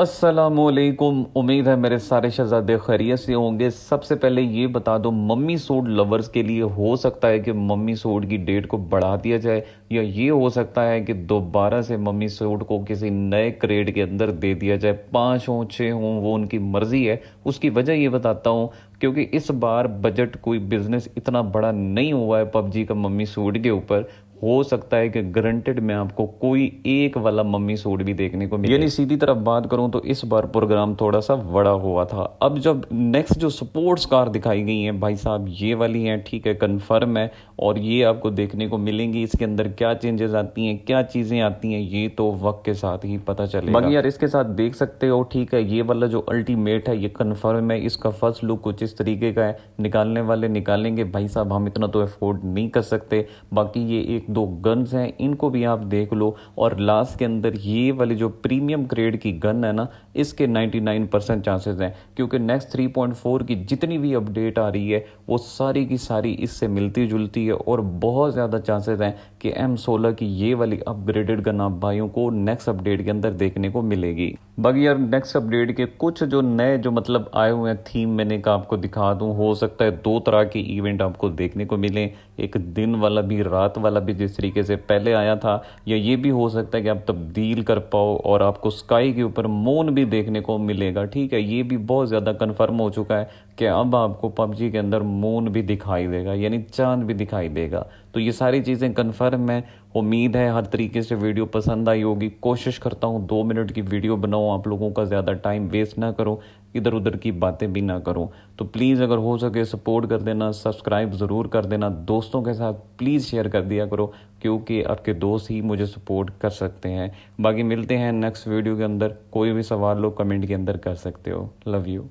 असलकुम उम्मीद है मेरे सारे शहजादे खैरियत से होंगे सबसे पहले ये बता दो मम्मी सूट लवर्स के लिए हो सकता है कि मम्मी सूट की डेट को बढ़ा दिया जाए या ये हो सकता है कि दोबारा से मम्मी सूट को किसी नए क्रेड के अंदर दे दिया जाए पाँच हों छः हों वो उनकी मर्ज़ी है उसकी वजह ये बताता हूँ क्योंकि इस बार बजट कोई बिज़नेस इतना बड़ा नहीं हुआ है पबजी का मम्मी सूट के ऊपर हो सकता है कि ग्रंटेड मैं आपको कोई एक वाला मम्मी सूट भी देखने को मिले यानी सीधी तरफ बात करूं तो इस बार प्रोग्राम थोड़ा सा बड़ा हुआ था अब जब नेक्स्ट जो सपोर्ट्स कार दिखाई गई हैं भाई साहब ये वाली हैं ठीक है कंफर्म है और ये आपको देखने को मिलेंगी इसके अंदर क्या चेंजेस आती हैं क्या चीज़ें आती हैं ये तो वक्त के साथ ही पता चलेगा बाकी यार इसके साथ देख सकते हो ठीक है ये वाला जो अल्टीमेट है ये कन्फर्म है इसका फर्स्ट लुक कुछ इस तरीके का है निकालने वाले निकालेंगे भाई साहब हम इतना तो अफोर्ड नहीं कर सकते बाकी ये एक दो गन्स हैं इनको भी आप देख लो और लास्ट के अंदर ये वाली जो प्रीमियम ग्रेड की गन है ना इसके 99 परसेंट चांसेज हैं क्योंकि नेक्स्ट 3.4 की जितनी भी अपडेट आ रही है वो सारी की सारी इससे मिलती जुलती है और बहुत ज़्यादा चांसेज हैं कि एम सोलह की ये वाली अपग्रेडेड गन आप भाइयों को नेक्स्ट अपडेट के अंदर देखने को मिलेगी बाकी यार नेक्स्ट अपडेट के कुछ जो नए जो मतलब आए हुए हैं थीम मैंने कहा आपको दिखा दूँ हो सकता है दो तरह के इवेंट आपको देखने को मिले एक दिन वाला भी रात वाला भी जिस तरीके से पहले आया था या ये भी हो सकता है कि आप तब्दील कर पाओ और आपको स्काई के ऊपर मोन भी देखने को मिलेगा ठीक है ये भी बहुत ज़्यादा कन्फर्म हो चुका है कि अब आपको पबजी के अंदर मून भी दिखाई देगा यानी चांद भी दिखाई देगा तो ये सारी चीज़ें कन्फर्म है उम्मीद है हर तरीके से वीडियो पसंद आई होगी कोशिश करता हूँ दो मिनट की वीडियो बनाओ आप लोगों का ज़्यादा टाइम वेस्ट ना करो इधर उधर की बातें भी ना करो तो प्लीज़ अगर हो सके सपोर्ट कर देना सब्सक्राइब ज़रूर कर देना दोस्तों के साथ प्लीज़ शेयर कर दिया करो क्योंकि आपके दोस्त ही मुझे सपोर्ट कर सकते हैं बाकी मिलते हैं नेक्स्ट वीडियो के अंदर कोई भी सवाल लोग कमेंट के अंदर कर सकते हो लव यू